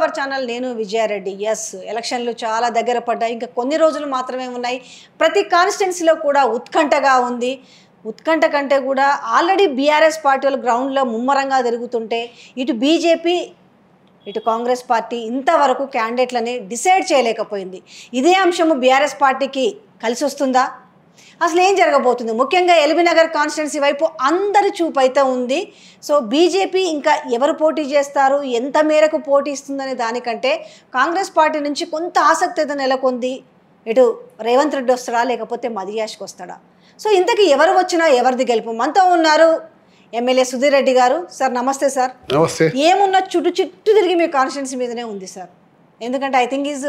our channel నేను Vijaya Reddy yes ఎలక్షన్లు చాలా దగ్గర పడ్డాయి ఇంకా కొన్ని రోజులు మాత్రమే ఉన్నాయి ప్రతి కాన్స్టిట్యున్సీలో కూడా ఉత్కంఠగా ఉంది ఉత్కంఠ కంటే కూడా ఆల్రెడీ బీఆర్ఎస్ పార్టీలు గ్రౌండ్లో ముమ్మరంగా తిరుగుతుంటే ఇటు బీజేపీ ఇటు కాంగ్రెస్ పార్టీ ఇంతవరకు క్యాండిడేట్లని డిసైడ్ చేయలేకపోయింది ఇదే అంశము బీఆర్ఎస్ పార్టీకి కలిసి వస్తుందా అసలు ఏం జరగబోతుంది ముఖ్యంగా ఎల్బీనగర్ కాన్స్టిట్యున్సీ వైపు అందరి చూపు అయితే ఉంది సో బీజేపీ ఇంకా ఎవరు పోటీ చేస్తారు ఎంత మేరకు పోటీ ఇస్తుందనే దానికంటే కాంగ్రెస్ పార్టీ నుంచి కొంత ఆసక్తి అయితే నెలకొంది ఇటు రేవంత్ రెడ్డి వస్తాడా లేకపోతే మదియాష్కి వస్తాడా సో ఇంతకీ ఎవరు వచ్చినా ఎవరిది గెలుపు మనతో ఉన్నారు ఎమ్మెల్యే సుధీర్ రెడ్డి గారు సార్ నమస్తే సార్ నమస్తే ఏమున్న చుట్టూ చుట్టూ తిరిగి మీ కాన్స్టిట్యున్సీ మీదనే ఉంది సార్ ఎందుకంటే ఐ థింక్ ఈజ్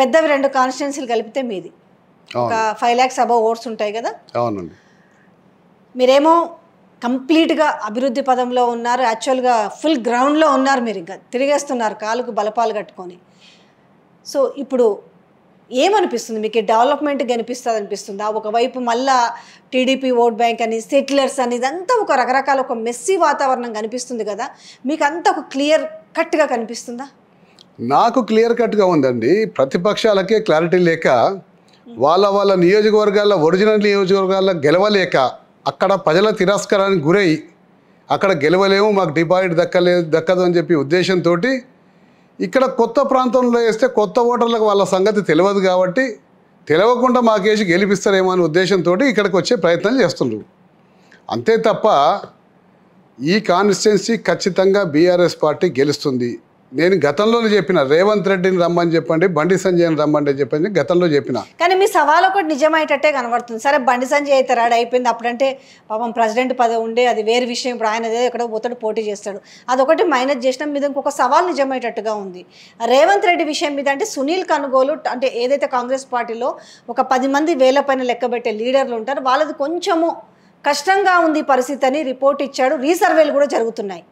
పెద్దవి రెండు కాన్స్టిట్యున్సీలు కలిపితే మీది ఒక ఫైవ్ ల్యాక్స్ అబౌ ఓట్స్ ఉంటాయి కదా అవునండి మీరేమో కంప్లీట్గా అభివృద్ధి పదంలో ఉన్నారు యాక్చువల్గా ఫుల్ గ్రౌండ్లో ఉన్నారు మీరు ఇంకా తిరిగేస్తున్నారు కాలుకు బలపాలు కట్టుకొని సో ఇప్పుడు ఏమనిపిస్తుంది మీకు డెవలప్మెంట్ కనిపిస్తుంది అనిపిస్తుందా ఒకవైపు మళ్ళా టీడీపీ ఓట్ బ్యాంక్ అని సెటిలర్స్ అని ఇదంతా ఒక రకరకాల ఒక మెస్సీ వాతావరణం కనిపిస్తుంది కదా మీకు అంతా ఒక క్లియర్ కట్గా కనిపిస్తుందా నాకు క్లియర్ కట్గా ఉందండి ప్రతిపక్షాలకే క్లారిటీ లేక వాళ్ళ వాళ్ళ నియోజకవర్గాల్లో ఒరిజినల్ నియోజకవర్గాల్లో గెలవలేక అక్కడ ప్రజల తిరస్కారానికి గురై అక్కడ గెలవలేము మాకు డిపాజిట్ దక్కలేదు దక్కదు అని చెప్పి ఉద్దేశంతో ఇక్కడ కొత్త ప్రాంతంలో వేస్తే కొత్త ఓటర్లకు వాళ్ళ సంగతి తెలియదు కాబట్టి తెలియకుండా మాకేసి గెలిపిస్తారేమో అనే ఉద్దేశంతో ఇక్కడికి వచ్చే ప్రయత్నాలు చేస్తున్నారు అంతే తప్ప ఈ కాన్స్టిట్యున్సీ ఖచ్చితంగా బీఆర్ఎస్ పార్టీ గెలుస్తుంది నేను గతంలో చెప్పిన రేవంత్ రెడ్డిని రమ్మని చెప్పండి బండి సంజయ్ని రమ్మండి చెప్పని గతంలో చెప్పిన కానీ మీ సవాల్ ఒకటి నిజమైనట్టే కనబడుతుంది సరే బండి సంజయ్ అయితే రాడ్ అయిపోయింది అప్పుడంటే పాపం ప్రెసిడెంట్ పదవి ఉండే అది వేరే విషయం ఇప్పుడు ఆయన అదే ఎక్కడో పోతాడు పోటీ చేస్తాడు అదొకటి మైనస్ చేసిన మీద ఇంకొక సవాల్ నిజమయ్యేటట్టుగా ఉంది రేవంత్ రెడ్డి విషయం మీద అంటే సునీల్ కనుగోలు అంటే ఏదైతే కాంగ్రెస్ పార్టీలో ఒక పది మంది వేల పైన లెక్కబెట్టే లీడర్లు ఉంటారు వాళ్ళది కొంచెము కష్టంగా ఉంది పరిస్థితి అని రిపోర్ట్ ఇచ్చాడు రీసర్వేలు కూడా జరుగుతున్నాయి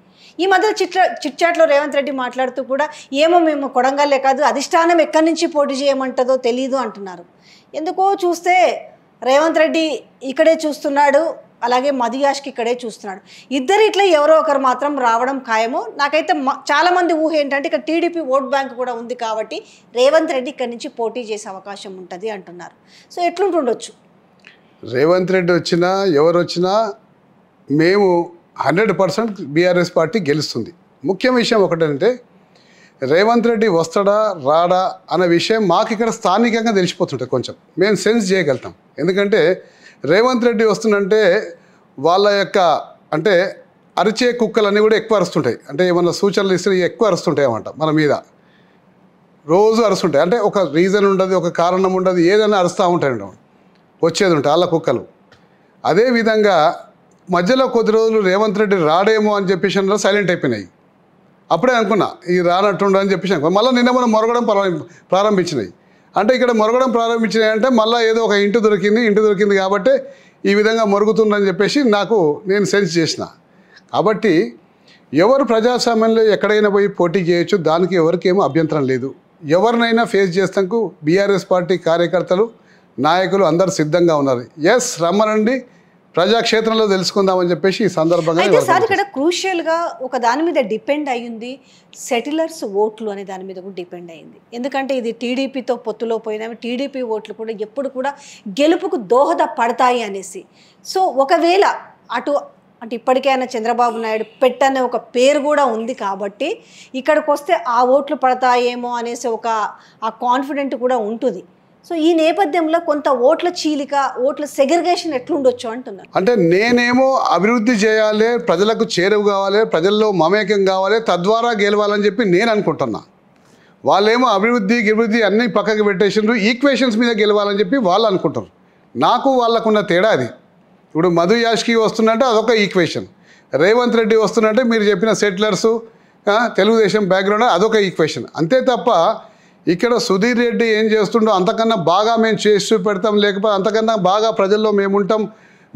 ఈ మధ్య చిట్ చిట్చాట్లో రేవంత్ రెడ్డి మాట్లాడుతూ కూడా ఏమో మేము కొడంగల్లే కాదు అధిష్టానం ఎక్కడి నుంచి పోటీ చేయమంటుందో తెలియదు అంటున్నారు ఎందుకో చూస్తే రేవంత్ రెడ్డి ఇక్కడే చూస్తున్నాడు అలాగే మధుయాష్కి ఇక్కడే చూస్తున్నాడు ఇద్దరు ఇట్లా ఎవరో ఒకరు మాత్రం రావడం ఖాయము నాకైతే చాలామంది ఊహ ఏంటంటే ఇక్కడ టీడీపీ ఓట్ బ్యాంక్ కూడా ఉంది కాబట్టి రేవంత్ రెడ్డి ఇక్కడి నుంచి పోటీ చేసే అవకాశం ఉంటుంది అంటున్నారు సో ఎట్లుంటుండొచ్చు రేవంత్ రెడ్డి వచ్చినా ఎవరు వచ్చినా మేము హండ్రెడ్ పర్సెంట్ బీఆర్ఎస్ పార్టీ గెలుస్తుంది ముఖ్య విషయం ఒకటంటే రేవంత్ రెడ్డి వస్తాడా రాడా అనే విషయం మాకు ఇక్కడ స్థానికంగా తెలిసిపోతుంటాయి కొంచెం మేము సెన్స్ చేయగలుగుతాం ఎందుకంటే రేవంత్ రెడ్డి వస్తుందంటే వాళ్ళ యొక్క అంటే అరిచే కుక్కలన్నీ కూడా ఎక్కువ అరుస్తుంటాయి అంటే ఏమన్నా సూచనలు ఇస్తే ఎక్కువ అరుస్తుంటాయి అన్నమాట మన మీద రోజు అరుస్తుంటాయి అంటే ఒక రీజన్ ఉండదు ఒక కారణం ఉండదు ఏదైనా అరుస్తూ ఉంటాయి వచ్చేది ఉంటాయి వాళ్ళ కుక్కలు అదేవిధంగా మధ్యలో కొద్ది రోజులు రేవంత్ రెడ్డి రాడేమో అని చెప్పేసి అందులో సైలెంట్ అయిపోయినాయి అప్పుడే అనుకున్నా ఈ రానట్టుండు అని చెప్పేసి అనుకున్నా మళ్ళీ నిన్న మనం మొరగడం ప్రారంభించినాయి అంటే ఇక్కడ మొరగడం ప్రారంభించినాయి అంటే మళ్ళీ ఏదో ఒక ఇంటి దొరికింది ఇంటి దొరికింది కాబట్టి ఈ విధంగా మొరుగుతుందని చెప్పేసి నాకు నేను సెన్స్ చేసిన కాబట్టి ఎవరు ప్రజాస్వామ్యంలో ఎక్కడైనా పోయి పోటీ చేయొచ్చు దానికి ఎవరికేమో అభ్యంతరం లేదు ఎవరినైనా ఫేస్ చేస్తాకు బీఆర్ఎస్ పార్టీ కార్యకర్తలు నాయకులు అందరు సిద్ధంగా ఉన్నారు ఎస్ రమ్మనండి ప్రజాక్షేత్రంలో తెలుసుకుందామని చెప్పేసి ఈ సందర్భంగా అయితే సార్ ఇక్కడ క్రూషియల్గా ఒక దాని మీద డిపెండ్ అయ్యింది సెటిలర్స్ ఓట్లు అనే దాని మీద కూడా డిపెండ్ అయింది ఎందుకంటే ఇది టీడీపీతో పొత్తులో పోయినవి టీడీపీ ఓట్లు కూడా ఎప్పుడు కూడా గెలుపుకు దోహదపడతాయి అనేసి సో ఒకవేళ అటు అంటే ఇప్పటికే ఆయన చంద్రబాబు నాయుడు పెట్టనే ఒక పేరు కూడా ఉంది కాబట్టి ఇక్కడికి వస్తే ఆ ఓట్లు పడతాయేమో అనేసి ఒక ఆ కాన్ఫిడెంట్ కూడా ఉంటుంది సో ఈ నేపథ్యంలో కొంత ఓట్ల చీలిక ఓట్ల సెగ్రిగేషన్ ఎట్లుండొచ్చు అంటున్నారు అంటే నేనేమో అభివృద్ధి చేయాలి ప్రజలకు చేరువు కావాలి ప్రజల్లో మమేకం కావాలి తద్వారా గెలవాలని చెప్పి నేను అనుకుంటున్నా వాళ్ళేమో అభివృద్ధి గిభివృద్ధి అన్నీ పక్కకు పెట్టేసిండ్రు ఈక్వేషన్స్ మీద గెలవాలని చెప్పి వాళ్ళు అనుకుంటారు నాకు వాళ్ళకున్న తేడా అది ఇప్పుడు మధు యాష్కి వస్తుందంటే అదొక ఈక్వేషన్ రేవంత్ రెడ్డి వస్తుందంటే మీరు చెప్పిన సెటిలర్సు తెలుగుదేశం బ్యాక్గ్రౌండ్ అదొక ఈక్వేషన్ అంతే తప్ప ఇక్కడ సుధీర్ రెడ్డి ఏం చేస్తుండో అంతకన్నా బాగా మేము చేసి చూపెడతాం లేకపోతే అంతకన్నా బాగా ప్రజల్లో మేము ఉంటాం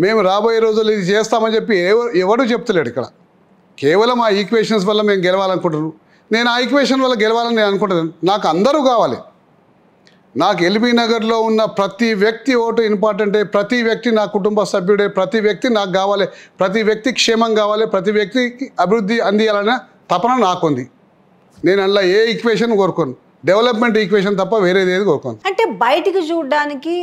మేము రాబోయే రోజులు ఇది చేస్తామని చెప్పి ఎవడు చెప్తలేడు ఇక్కడ కేవలం ఆ ఈక్వేషన్స్ వల్ల మేము గెలవాలనుకుంటున్నాను నేను ఆ ఈక్వేషన్ వల్ల గెలవాలని నేను అనుకుంటున్నాను నాకు అందరూ కావాలి నాకు ఎల్బీ నగర్లో ఉన్న ప్రతి వ్యక్తి ఓటు ఇంపార్టెంటే ప్రతి వ్యక్తి నా కుటుంబ సభ్యుడే ప్రతి వ్యక్తి నాకు కావాలి ప్రతి వ్యక్తి క్షేమం కావాలి ప్రతి వ్యక్తికి అభివృద్ధి అందియాలనే తపన నాకుంది నేను అలా ఏ ఈక్వేషన్ కోరుకోను డెవలప్మెంట్ ఈక్వేషన్ తప్ప వేరేది ఏది కోరుకోండి అంటే బయటికి చూడడానికి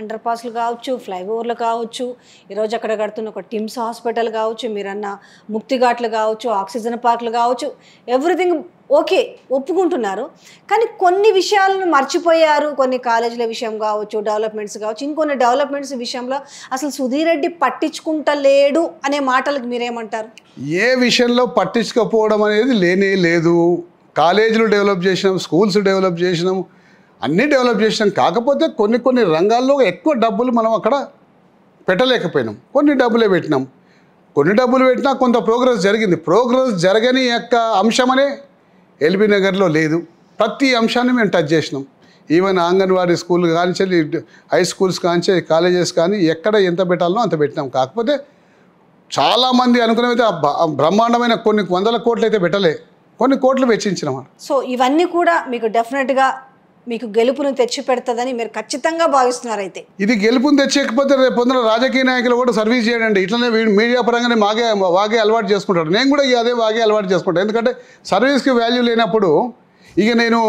అండర్ పాస్లు కావచ్చు ఫ్లైఓవర్లు కావచ్చు ఈరోజు అక్కడ కడుతున్న ఒక టిమ్స్ హాస్పిటల్ కావచ్చు మీరన్న ముక్తిఘాట్లు కావచ్చు ఆక్సిజన్ పార్క్లు కావచ్చు ఎవ్రీథింగ్ ఓకే ఒప్పుకుంటున్నారు కానీ కొన్ని విషయాలను మర్చిపోయారు కొన్ని కాలేజీల విషయం కావచ్చు డెవలప్మెంట్స్ కావచ్చు ఇంకొన్ని డెవలప్మెంట్స్ విషయంలో అసలు సుధీర్ రెడ్డి పట్టించుకుంటలేడు అనే మాటలకు మీరేమంటారు ఏ విషయంలో పట్టించుకోపోవడం అనేది లేనే లేదు కాలేజీలు డెవలప్ చేసినాం స్కూల్స్ డెవలప్ చేసినాం అన్నీ డెవలప్ చేసినాం కాకపోతే కొన్ని కొన్ని రంగాల్లో ఎక్కువ డబ్బులు మనం అక్కడ పెట్టలేకపోయినాం కొన్ని డబ్బులే పెట్టినాం కొన్ని డబ్బులు పెట్టినా కొంత ప్రోగ్రెస్ జరిగింది ప్రోగ్రెస్ జరగని యొక్క అంశమనే ఎల్బీ నగర్లో లేదు ప్రతి అంశాన్ని మేము టచ్ చేసినాం ఈవెన్ అంగన్వాడీ స్కూల్ కానిచ్చి హై స్కూల్స్ కానిచ్చే కాలేజెస్ కానీ ఎక్కడ ఎంత పెట్టాలనో అంత పెట్టినాం కాకపోతే చాలామంది అనుకునేవైతే బ్రహ్మాండమైన కొన్ని వందల కోట్లు అయితే పెట్టలే కొన్ని కోట్లు వెచ్చించిన సో ఇవన్నీ కూడా మీకు డెఫినెట్గా మీకు గెలుపును తెచ్చి పెడతాదని మీరు ఖచ్చితంగా భావిస్తున్నారు అయితే ఇది గెలుపును తెచ్చకపోతే రేపు పొందిన రాజకీయ నాయకులు కూడా సర్వీస్ చేయండి ఇట్లనే మీడియా పరంగానే మాగే వాగే అలవాటు చేసుకుంటాడు నేను కూడా అదే వాగే అలవాటు చేసుకుంటాను ఎందుకంటే సర్వీస్కి వాల్యూ లేనప్పుడు ఇక నేను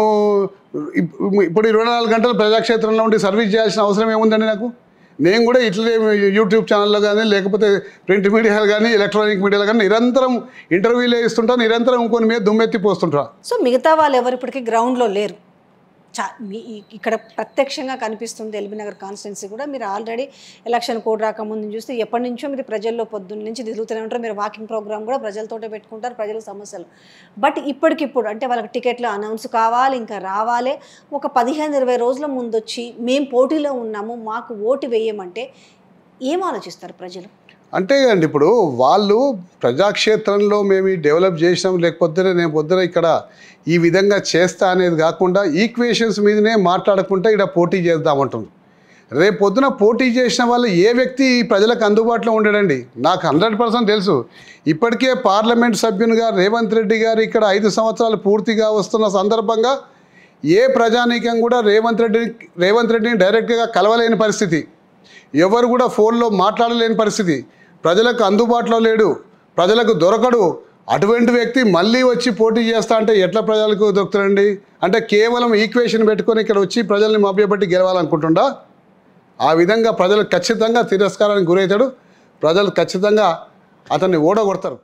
ఇప్పుడు ఇరవై నాలుగు గంటలు ప్రజాక్షేత్రంలో ఉండి సర్వీస్ చేయాల్సిన అవసరం ఏముందండి నాకు నేను కూడా ఇట్లనే యూట్యూబ్ ఛానల్లో కానీ లేకపోతే ప్రింట్ మీడియాలు కానీ ఎలక్ట్రానిక్ మీడియాలు కానీ నిరంతరం ఇంటర్వ్యూలు ఇస్తుంటా నిరంతరం ఇంకొని మీద దుమ్మెత్తి పోస్తుంటా సో మిగతా వాళ్ళు ఎవరు ఇప్పటికీ గ్రౌండ్లో లేరు చా మీ ఇక్కడ ప్రత్యక్షంగా కనిపిస్తుంది ఎల్బీ నగర్ కాన్స్టిట్యున్సీ కూడా మీరు ఆల్రెడీ ఎలక్షన్ కోడ్ రాకముందు చూస్తే ఎప్పటి నుంచో మీరు ప్రజల్లో పొద్దున్న నుంచి తిరుగుతూనే ఉంటారు మీరు వాకింగ్ ప్రోగ్రామ్ కూడా ప్రజలతోటే పెట్టుకుంటారు ప్రజల సమస్యలు బట్ ఇప్పటికిప్పుడు అంటే వాళ్ళకి టికెట్లు అనౌన్స్ కావాలి ఇంకా రావాలి ఒక పదిహేను ఇరవై రోజుల ముందు వచ్చి మేము పోటీలో ఉన్నాము మాకు ఓటు వేయమంటే ఏం ఆలోచిస్తారు ప్రజలు అంటే అండి ఇప్పుడు వాళ్ళు ప్రజాక్షేత్రంలో మేము డెవలప్ చేసినాం లేకపోతే నేను పొద్దున ఇక్కడ ఈ విధంగా చేస్తా అనేది కాకుండా ఈక్వేషన్స్ మీదనే మాట్లాడకుండా ఇక్కడ పోటీ చేద్దామంటుంది రేపు పొద్దున పోటీ చేసిన వాళ్ళు ఏ వ్యక్తి ప్రజలకు అందుబాటులో ఉండడండి నాకు హండ్రెడ్ పర్సెంట్ తెలుసు ఇప్పటికే పార్లమెంట్ సభ్యునిగా రేవంత్ రెడ్డి గారు ఇక్కడ ఐదు సంవత్సరాలు పూర్తిగా వస్తున్న సందర్భంగా ఏ ప్రజానీకం కూడా రేవంత్ రెడ్డి రేవంత్ రెడ్డిని డైరెక్ట్గా కలవలేని పరిస్థితి ఎవరు కూడా ఫోన్లో మాట్లాడలేని పరిస్థితి ప్రజలకు అందుబాటులో లేడు ప్రజలకు దొరకడు అటువంటి వ్యక్తి మళ్ళీ వచ్చి పోటీ చేస్తా అంటే ఎట్లా ప్రజలకు దొరుకుతారండి అంటే కేవలం ఈక్వేషన్ పెట్టుకొని ఇక్కడ వచ్చి ప్రజల్ని మభ్యపెట్టి గెలవాలనుకుంటుండా ఆ విధంగా ప్రజలు ఖచ్చితంగా తిరస్కారానికి గురవుతాడు ప్రజలు ఖచ్చితంగా అతన్ని ఓడగొడతారు